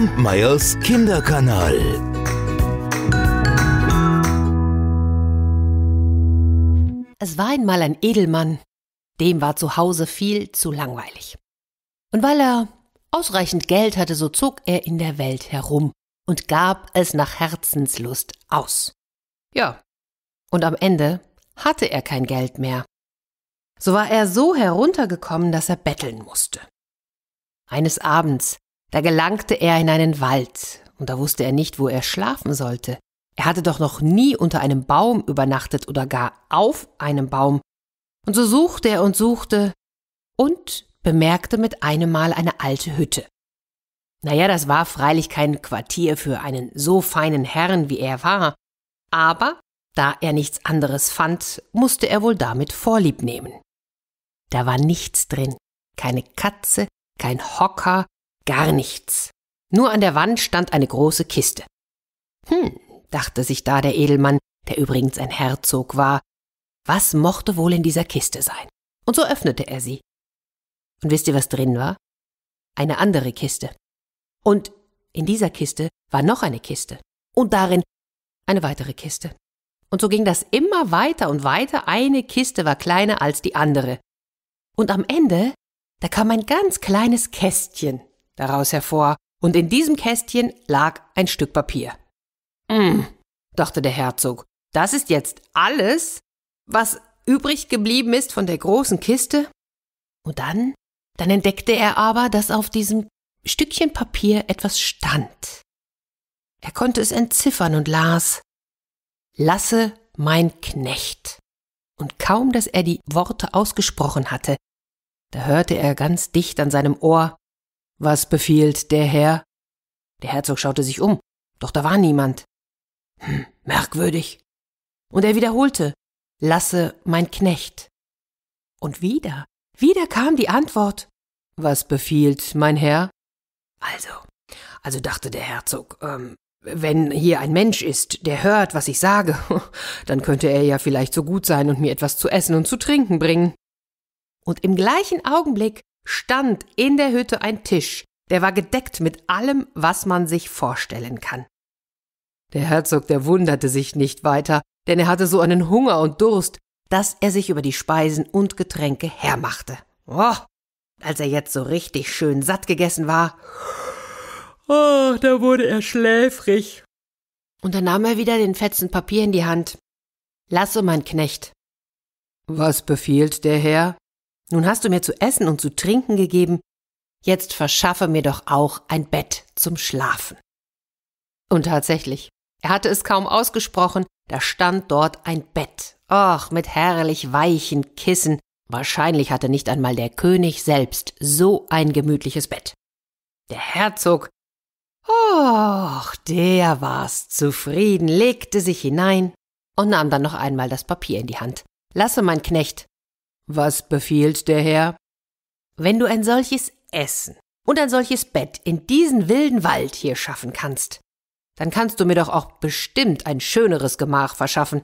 Kampmeyers Kinderkanal. Es war einmal ein Edelmann, dem war zu Hause viel zu langweilig. Und weil er ausreichend Geld hatte, so zog er in der Welt herum und gab es nach Herzenslust aus. Ja, und am Ende hatte er kein Geld mehr. So war er so heruntergekommen, dass er betteln musste. Eines Abends da gelangte er in einen Wald, und da wusste er nicht, wo er schlafen sollte. Er hatte doch noch nie unter einem Baum übernachtet oder gar auf einem Baum. Und so suchte er und suchte und bemerkte mit einem Mal eine alte Hütte. Naja, das war freilich kein Quartier für einen so feinen Herrn, wie er war, aber da er nichts anderes fand, musste er wohl damit Vorlieb nehmen. Da war nichts drin, keine Katze, kein Hocker, gar nichts. Nur an der Wand stand eine große Kiste. Hm, dachte sich da der Edelmann, der übrigens ein Herzog war, was mochte wohl in dieser Kiste sein? Und so öffnete er sie. Und wisst ihr, was drin war? Eine andere Kiste. Und in dieser Kiste war noch eine Kiste. Und darin eine weitere Kiste. Und so ging das immer weiter und weiter. Eine Kiste war kleiner als die andere. Und am Ende, da kam ein ganz kleines Kästchen daraus hervor, und in diesem Kästchen lag ein Stück Papier. Mm, dachte der Herzog, das ist jetzt alles, was übrig geblieben ist von der großen Kiste? Und dann, dann entdeckte er aber, dass auf diesem Stückchen Papier etwas stand. Er konnte es entziffern und las Lasse mein Knecht. Und kaum, dass er die Worte ausgesprochen hatte, da hörte er ganz dicht an seinem Ohr was befiehlt der Herr? Der Herzog schaute sich um, doch da war niemand. Hm, merkwürdig. Und er wiederholte Lasse mein Knecht. Und wieder, wieder kam die Antwort Was befiehlt mein Herr? Also, also dachte der Herzog, ähm, wenn hier ein Mensch ist, der hört, was ich sage, dann könnte er ja vielleicht so gut sein und mir etwas zu essen und zu trinken bringen. Und im gleichen Augenblick stand in der Hütte ein Tisch, der war gedeckt mit allem, was man sich vorstellen kann. Der Herzog, der wunderte sich nicht weiter, denn er hatte so einen Hunger und Durst, dass er sich über die Speisen und Getränke hermachte. Oh, als er jetzt so richtig schön satt gegessen war, oh, da wurde er schläfrig. Und dann nahm er wieder den Fetzen Papier in die Hand. Lasse mein Knecht. Was befiehlt der Herr? Nun hast du mir zu essen und zu trinken gegeben, jetzt verschaffe mir doch auch ein Bett zum Schlafen. Und tatsächlich, er hatte es kaum ausgesprochen, da stand dort ein Bett, och, mit herrlich weichen Kissen, wahrscheinlich hatte nicht einmal der König selbst so ein gemütliches Bett. Der Herzog, och, der war's zufrieden, legte sich hinein und nahm dann noch einmal das Papier in die Hand. Lasse, mein Knecht, was befiehlt der Herr? Wenn du ein solches Essen und ein solches Bett in diesen wilden Wald hier schaffen kannst, dann kannst du mir doch auch bestimmt ein schöneres Gemach verschaffen.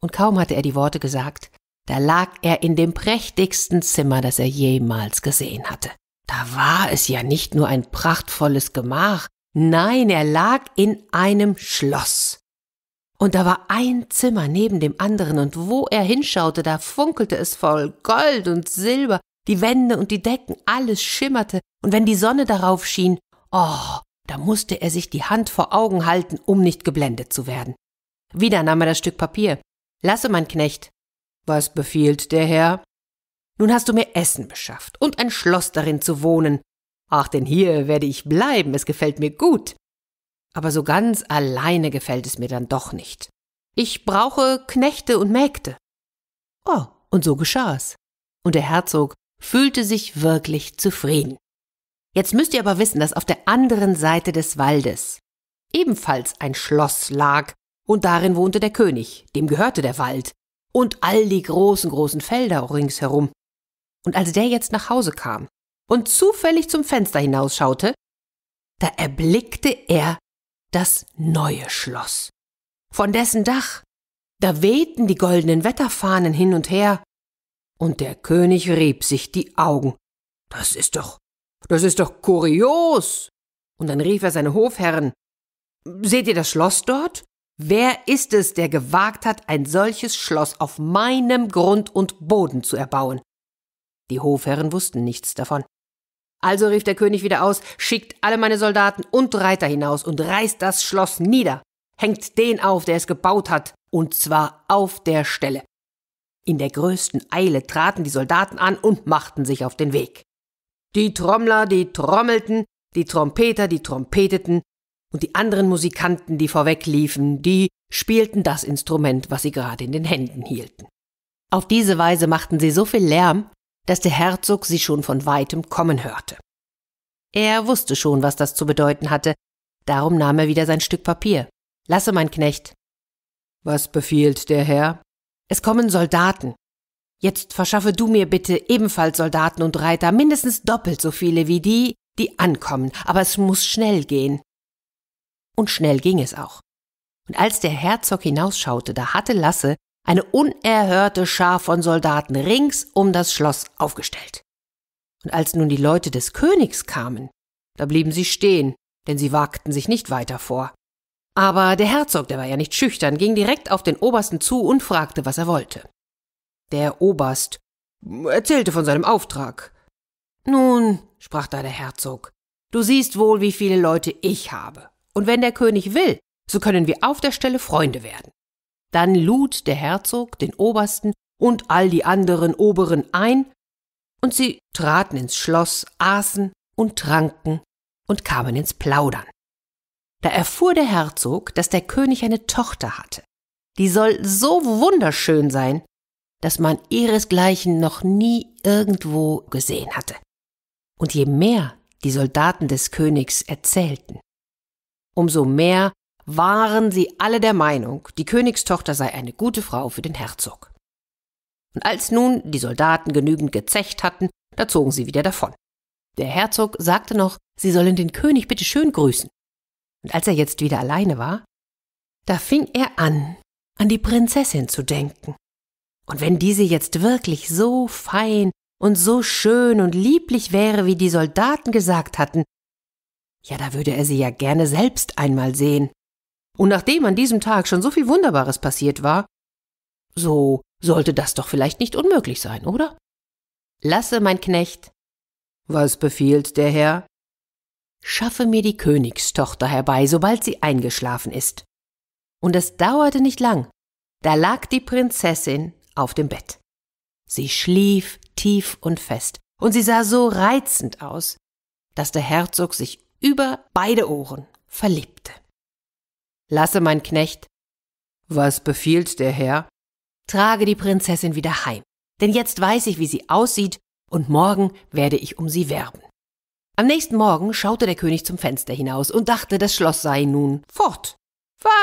Und kaum hatte er die Worte gesagt, da lag er in dem prächtigsten Zimmer, das er jemals gesehen hatte. Da war es ja nicht nur ein prachtvolles Gemach, nein, er lag in einem Schloss. Und da war ein Zimmer neben dem anderen, und wo er hinschaute, da funkelte es voll Gold und Silber, die Wände und die Decken, alles schimmerte, und wenn die Sonne darauf schien, oh, da musste er sich die Hand vor Augen halten, um nicht geblendet zu werden. Wieder nahm er das Stück Papier. Lasse, mein Knecht. Was befiehlt der Herr? Nun hast du mir Essen beschafft und ein Schloss darin zu wohnen. Ach, denn hier werde ich bleiben, es gefällt mir gut. Aber so ganz alleine gefällt es mir dann doch nicht. Ich brauche Knechte und Mägde. Oh, und so geschah es. Und der Herzog fühlte sich wirklich zufrieden. Jetzt müsst ihr aber wissen, dass auf der anderen Seite des Waldes ebenfalls ein Schloss lag, und darin wohnte der König, dem gehörte der Wald, und all die großen, großen Felder ringsherum. Und als der jetzt nach Hause kam und zufällig zum Fenster hinausschaute, da erblickte er das neue Schloss. Von dessen Dach, da wehten die goldenen Wetterfahnen hin und her, und der König rieb sich die Augen. Das ist doch, das ist doch kurios. Und dann rief er seine Hofherren. Seht ihr das Schloss dort? Wer ist es, der gewagt hat, ein solches Schloss auf meinem Grund und Boden zu erbauen? Die Hofherren wussten nichts davon. Also rief der König wieder aus, schickt alle meine Soldaten und Reiter hinaus und reißt das Schloss nieder, hängt den auf, der es gebaut hat, und zwar auf der Stelle. In der größten Eile traten die Soldaten an und machten sich auf den Weg. Die Trommler, die trommelten, die Trompeter, die trompeteten, und die anderen Musikanten, die vorwegliefen, die spielten das Instrument, was sie gerade in den Händen hielten. Auf diese Weise machten sie so viel Lärm, dass der Herzog sie schon von weitem kommen hörte. Er wusste schon, was das zu bedeuten hatte, darum nahm er wieder sein Stück Papier. Lasse, mein Knecht. Was befiehlt der Herr? Es kommen Soldaten. Jetzt verschaffe du mir bitte ebenfalls Soldaten und Reiter, mindestens doppelt so viele wie die, die ankommen, aber es muss schnell gehen. Und schnell ging es auch. Und als der Herzog hinausschaute, da hatte Lasse eine unerhörte Schar von Soldaten rings um das Schloss aufgestellt. Und als nun die Leute des Königs kamen, da blieben sie stehen, denn sie wagten sich nicht weiter vor. Aber der Herzog, der war ja nicht schüchtern, ging direkt auf den Obersten zu und fragte, was er wollte. Der Oberst erzählte von seinem Auftrag. Nun, sprach da der Herzog, du siehst wohl, wie viele Leute ich habe. Und wenn der König will, so können wir auf der Stelle Freunde werden. Dann lud der Herzog den Obersten und all die anderen Oberen ein, und sie traten ins Schloss, aßen und tranken und kamen ins Plaudern. Da erfuhr der Herzog, dass der König eine Tochter hatte. Die soll so wunderschön sein, dass man ihresgleichen noch nie irgendwo gesehen hatte. Und je mehr die Soldaten des Königs erzählten, umso mehr waren sie alle der Meinung, die Königstochter sei eine gute Frau für den Herzog. Und als nun die Soldaten genügend gezecht hatten, da zogen sie wieder davon. Der Herzog sagte noch, sie sollen den König bitte schön grüßen. Und als er jetzt wieder alleine war, da fing er an, an die Prinzessin zu denken. Und wenn diese jetzt wirklich so fein und so schön und lieblich wäre, wie die Soldaten gesagt hatten, ja, da würde er sie ja gerne selbst einmal sehen. Und nachdem an diesem Tag schon so viel Wunderbares passiert war, so sollte das doch vielleicht nicht unmöglich sein, oder? Lasse, mein Knecht. Was befiehlt der Herr? Schaffe mir die Königstochter herbei, sobald sie eingeschlafen ist. Und es dauerte nicht lang. Da lag die Prinzessin auf dem Bett. Sie schlief tief und fest, und sie sah so reizend aus, dass der Herzog sich über beide Ohren verliebte. Lasse mein Knecht. Was befiehlt der Herr? Trage die Prinzessin wieder heim, denn jetzt weiß ich, wie sie aussieht, und morgen werde ich um sie werben. Am nächsten Morgen schaute der König zum Fenster hinaus und dachte, das Schloss sei nun fort.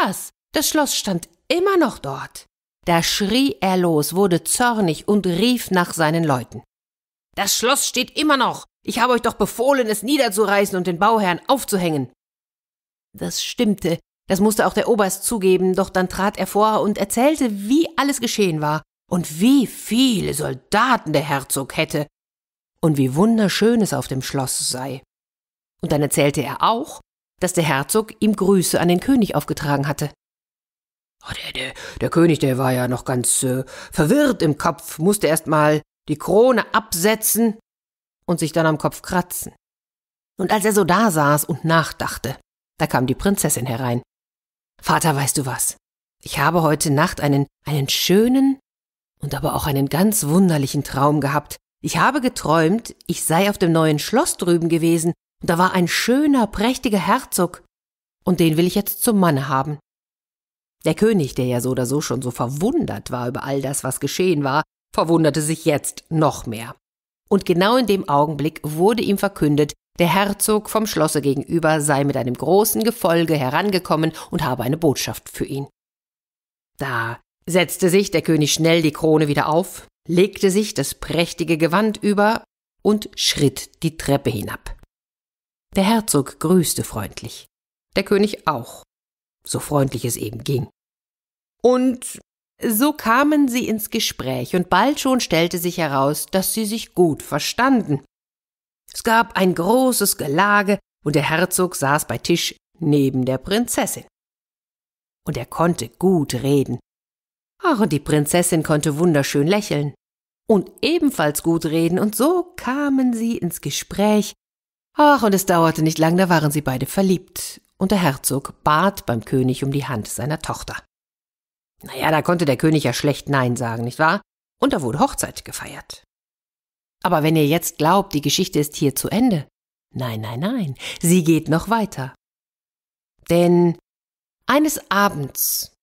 Was? Das Schloss stand immer noch dort. Da schrie er los, wurde zornig und rief nach seinen Leuten. Das Schloss steht immer noch. Ich habe euch doch befohlen, es niederzureißen und den Bauherrn aufzuhängen. Das stimmte, das musste auch der Oberst zugeben, doch dann trat er vor und erzählte, wie alles geschehen war und wie viele Soldaten der Herzog hätte und wie wunderschön es auf dem Schloss sei. Und dann erzählte er auch, dass der Herzog ihm Grüße an den König aufgetragen hatte. Oh, der, der, der König, der war ja noch ganz äh, verwirrt im Kopf, musste erst mal die Krone absetzen und sich dann am Kopf kratzen. Und als er so da saß und nachdachte, da kam die Prinzessin herein. Vater, weißt du was? Ich habe heute Nacht einen, einen schönen und aber auch einen ganz wunderlichen Traum gehabt. Ich habe geträumt, ich sei auf dem neuen Schloss drüben gewesen, und da war ein schöner, prächtiger Herzog, und den will ich jetzt zum Mann haben. Der König, der ja so oder so schon so verwundert war über all das, was geschehen war, verwunderte sich jetzt noch mehr. Und genau in dem Augenblick wurde ihm verkündet, der Herzog vom Schlosse gegenüber sei mit einem großen Gefolge herangekommen und habe eine Botschaft für ihn. Da setzte sich der König schnell die Krone wieder auf, legte sich das prächtige Gewand über und schritt die Treppe hinab. Der Herzog grüßte freundlich, der König auch, so freundlich es eben ging. Und so kamen sie ins Gespräch, und bald schon stellte sich heraus, dass sie sich gut verstanden, es gab ein großes Gelage, und der Herzog saß bei Tisch neben der Prinzessin. Und er konnte gut reden. Ach, und die Prinzessin konnte wunderschön lächeln und ebenfalls gut reden, und so kamen sie ins Gespräch. Ach, und es dauerte nicht lang, da waren sie beide verliebt, und der Herzog bat beim König um die Hand seiner Tochter. Naja, da konnte der König ja schlecht Nein sagen, nicht wahr? Und da wurde Hochzeit gefeiert. Aber wenn ihr jetzt glaubt, die Geschichte ist hier zu Ende, nein, nein, nein, sie geht noch weiter. Denn eines Abends,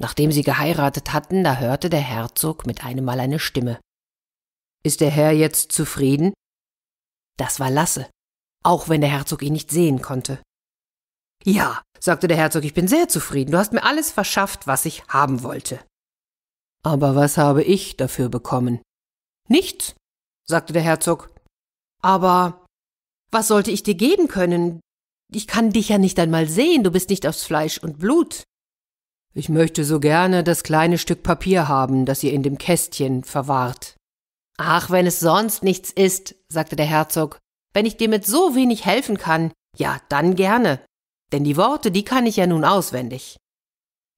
nachdem sie geheiratet hatten, da hörte der Herzog mit einem Mal eine Stimme. Ist der Herr jetzt zufrieden? Das war Lasse, auch wenn der Herzog ihn nicht sehen konnte. Ja, sagte der Herzog, ich bin sehr zufrieden, du hast mir alles verschafft, was ich haben wollte. Aber was habe ich dafür bekommen? Nichts, sagte der Herzog. Aber was sollte ich dir geben können? Ich kann dich ja nicht einmal sehen, du bist nicht aus Fleisch und Blut. Ich möchte so gerne das kleine Stück Papier haben, das ihr in dem Kästchen verwahrt. Ach, wenn es sonst nichts ist, sagte der Herzog, wenn ich dir mit so wenig helfen kann, ja, dann gerne. Denn die Worte, die kann ich ja nun auswendig.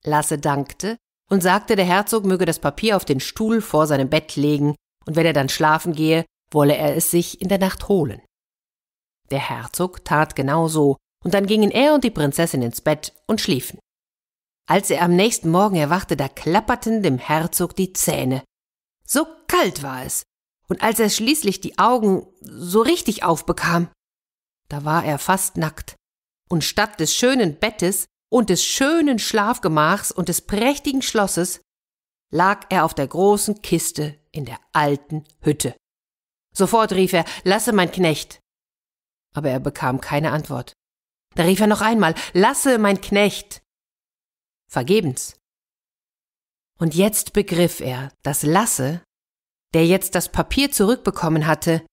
Lasse dankte und sagte, der Herzog möge das Papier auf den Stuhl vor seinem Bett legen, und wenn er dann schlafen gehe, wolle er es sich in der Nacht holen. Der Herzog tat genau so, und dann gingen er und die Prinzessin ins Bett und schliefen. Als er am nächsten Morgen erwachte, da klapperten dem Herzog die Zähne. So kalt war es, und als er schließlich die Augen so richtig aufbekam, da war er fast nackt, und statt des schönen Bettes und des schönen Schlafgemachs und des prächtigen Schlosses lag er auf der großen Kiste in der alten Hütte. Sofort rief er, lasse mein Knecht. Aber er bekam keine Antwort. Da rief er noch einmal, lasse mein Knecht. Vergebens. Und jetzt begriff er, dass Lasse, der jetzt das Papier zurückbekommen hatte,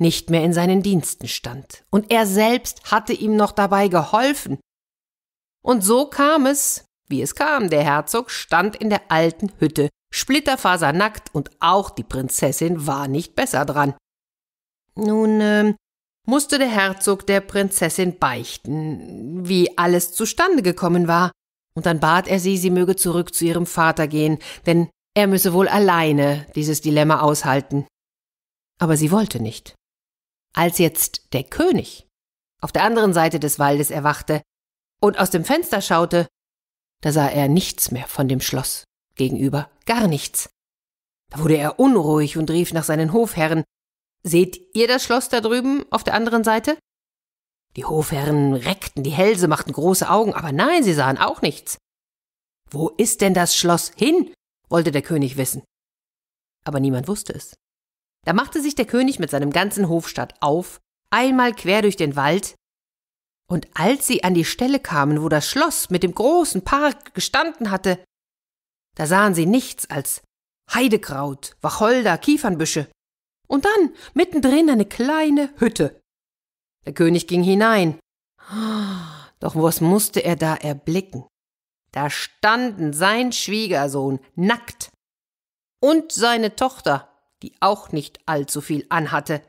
nicht mehr in seinen Diensten stand. Und er selbst hatte ihm noch dabei geholfen. Und so kam es, wie es kam, der Herzog stand in der alten Hütte, splitterfasernackt, und auch die Prinzessin war nicht besser dran. Nun äh, musste der Herzog der Prinzessin beichten, wie alles zustande gekommen war, und dann bat er sie, sie möge zurück zu ihrem Vater gehen, denn er müsse wohl alleine dieses Dilemma aushalten. Aber sie wollte nicht. Als jetzt der König auf der anderen Seite des Waldes erwachte und aus dem Fenster schaute, da sah er nichts mehr von dem Schloss gegenüber, gar nichts. Da wurde er unruhig und rief nach seinen Hofherren. Seht ihr das Schloss da drüben auf der anderen Seite? Die Hofherren reckten die Hälse, machten große Augen, aber nein, sie sahen auch nichts. Wo ist denn das Schloss hin? wollte der König wissen. Aber niemand wusste es. Da machte sich der König mit seinem ganzen Hofstaat auf, einmal quer durch den Wald, und als sie an die Stelle kamen, wo das Schloss mit dem großen Park gestanden hatte, da sahen sie nichts als Heidekraut, Wacholder, Kiefernbüsche und dann mittendrin eine kleine Hütte. Der König ging hinein. Doch was musste er da erblicken? Da standen sein Schwiegersohn nackt und seine Tochter, die auch nicht allzu viel anhatte.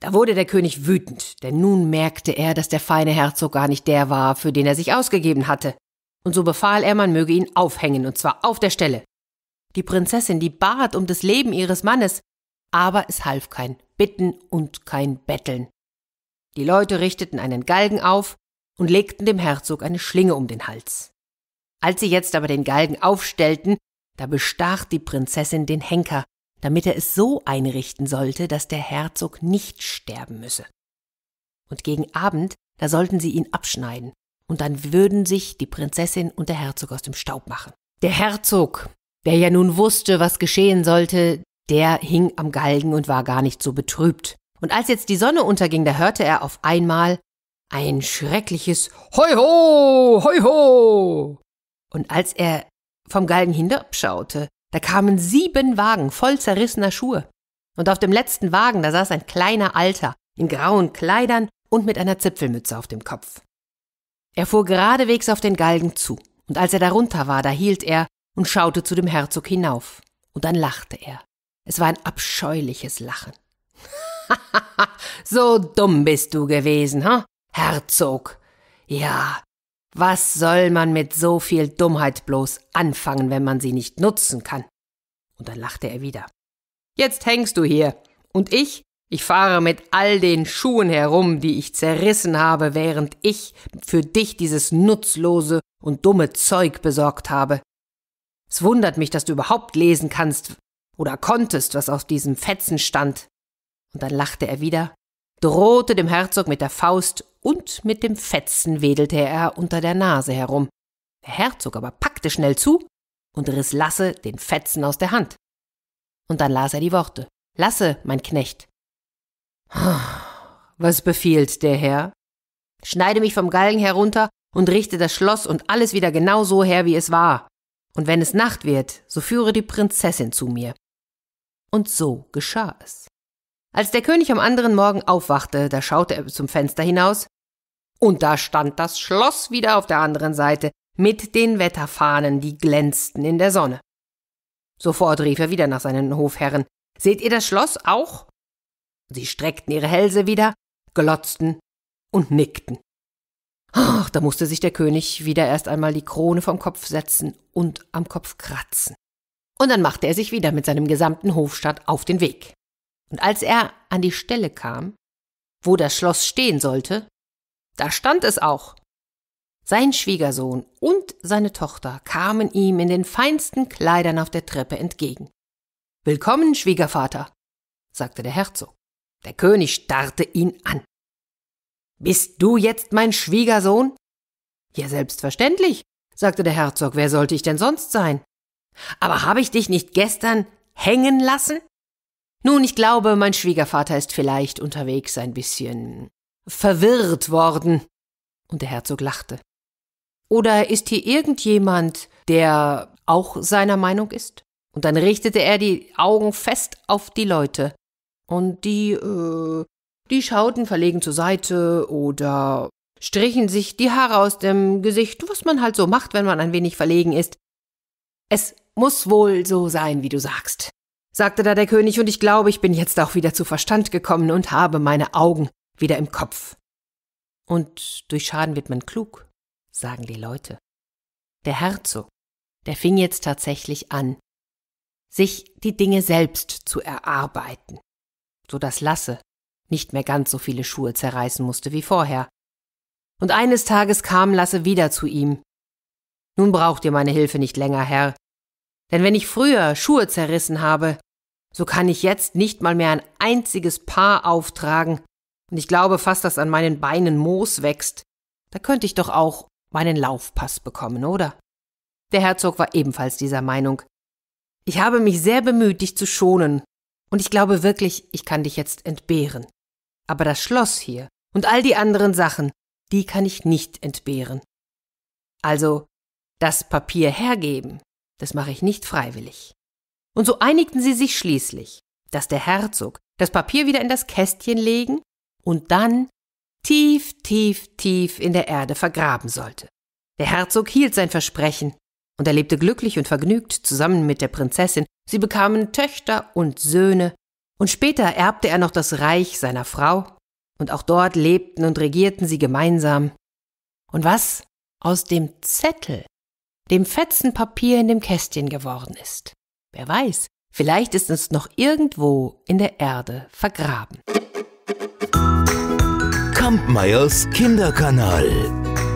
Da wurde der König wütend, denn nun merkte er, dass der feine Herzog gar nicht der war, für den er sich ausgegeben hatte. Und so befahl er, man möge ihn aufhängen, und zwar auf der Stelle. Die Prinzessin, die bat um das Leben ihres Mannes, aber es half kein Bitten und kein Betteln. Die Leute richteten einen Galgen auf und legten dem Herzog eine Schlinge um den Hals. Als sie jetzt aber den Galgen aufstellten, da bestach die Prinzessin den Henker, damit er es so einrichten sollte, dass der Herzog nicht sterben müsse. Und gegen Abend, da sollten sie ihn abschneiden, und dann würden sich die Prinzessin und der Herzog aus dem Staub machen. Der Herzog, der ja nun wusste, was geschehen sollte, der hing am Galgen und war gar nicht so betrübt. Und als jetzt die Sonne unterging, da hörte er auf einmal ein schreckliches Hoi ho, Und als er vom Galgen hinabschaute, da kamen sieben Wagen voll zerrissener Schuhe. Und auf dem letzten Wagen, da saß ein kleiner Alter, in grauen Kleidern und mit einer Zipfelmütze auf dem Kopf. Er fuhr geradewegs auf den Galgen zu, und als er darunter war, da hielt er und schaute zu dem Herzog hinauf. Und dann lachte er. Es war ein abscheuliches Lachen. so dumm bist du gewesen, ha? Herzog. Ja, was soll man mit so viel Dummheit bloß anfangen, wenn man sie nicht nutzen kann? Und dann lachte er wieder. Jetzt hängst du hier. Und ich? Ich fahre mit all den Schuhen herum, die ich zerrissen habe, während ich für dich dieses nutzlose und dumme Zeug besorgt habe. Es wundert mich, dass du überhaupt lesen kannst oder konntest, was aus diesem Fetzen stand. Und dann lachte er wieder, drohte dem Herzog mit der Faust und mit dem Fetzen wedelte er unter der Nase herum. Der Herzog aber packte schnell zu und riss Lasse den Fetzen aus der Hand. Und dann las er die Worte. Lasse, mein Knecht. Was befiehlt der Herr? Schneide mich vom Galgen herunter und richte das Schloss und alles wieder genau so her, wie es war. Und wenn es Nacht wird, so führe die Prinzessin zu mir. Und so geschah es. Als der König am anderen Morgen aufwachte, da schaute er zum Fenster hinaus, und da stand das Schloss wieder auf der anderen Seite mit den Wetterfahnen, die glänzten in der Sonne. Sofort rief er wieder nach seinen Hofherren. Seht ihr das Schloss auch? Sie streckten ihre Hälse wieder, glotzten und nickten. Ach, da musste sich der König wieder erst einmal die Krone vom Kopf setzen und am Kopf kratzen. Und dann machte er sich wieder mit seinem gesamten Hofstaat auf den Weg. Und als er an die Stelle kam, wo das Schloss stehen sollte, da stand es auch. Sein Schwiegersohn und seine Tochter kamen ihm in den feinsten Kleidern auf der Treppe entgegen. Willkommen, Schwiegervater, sagte der Herzog. Der König starrte ihn an. Bist du jetzt mein Schwiegersohn? Ja, selbstverständlich, sagte der Herzog, wer sollte ich denn sonst sein? Aber habe ich dich nicht gestern hängen lassen? Nun, ich glaube, mein Schwiegervater ist vielleicht unterwegs ein bisschen verwirrt worden. Und der Herzog lachte. Oder ist hier irgendjemand, der auch seiner Meinung ist? Und dann richtete er die Augen fest auf die Leute. Und die, äh, die schauten verlegen zur Seite oder strichen sich die Haare aus dem Gesicht, was man halt so macht, wenn man ein wenig verlegen ist. Es muss wohl so sein, wie du sagst, sagte da der König, und ich glaube, ich bin jetzt auch wieder zu Verstand gekommen und habe meine Augen wieder im Kopf. Und durch Schaden wird man klug, sagen die Leute. Der Herzog, der fing jetzt tatsächlich an, sich die Dinge selbst zu erarbeiten, so dass Lasse nicht mehr ganz so viele Schuhe zerreißen musste wie vorher. Und eines Tages kam Lasse wieder zu ihm. Nun braucht ihr meine Hilfe nicht länger, Herr, denn wenn ich früher Schuhe zerrissen habe, so kann ich jetzt nicht mal mehr ein einziges Paar auftragen, und ich glaube fast, dass an meinen Beinen Moos wächst. Da könnte ich doch auch meinen Laufpass bekommen, oder? Der Herzog war ebenfalls dieser Meinung. Ich habe mich sehr bemüht, dich zu schonen, und ich glaube wirklich, ich kann dich jetzt entbehren. Aber das Schloss hier und all die anderen Sachen, die kann ich nicht entbehren. Also das Papier hergeben, das mache ich nicht freiwillig. Und so einigten sie sich schließlich, dass der Herzog das Papier wieder in das Kästchen legen und dann tief, tief, tief in der Erde vergraben sollte. Der Herzog hielt sein Versprechen und er lebte glücklich und vergnügt zusammen mit der Prinzessin. Sie bekamen Töchter und Söhne und später erbte er noch das Reich seiner Frau und auch dort lebten und regierten sie gemeinsam. Und was aus dem Zettel, dem fetzen Papier in dem Kästchen geworden ist. Wer weiß, vielleicht ist es noch irgendwo in der Erde vergraben. Kampmeyers Kinderkanal.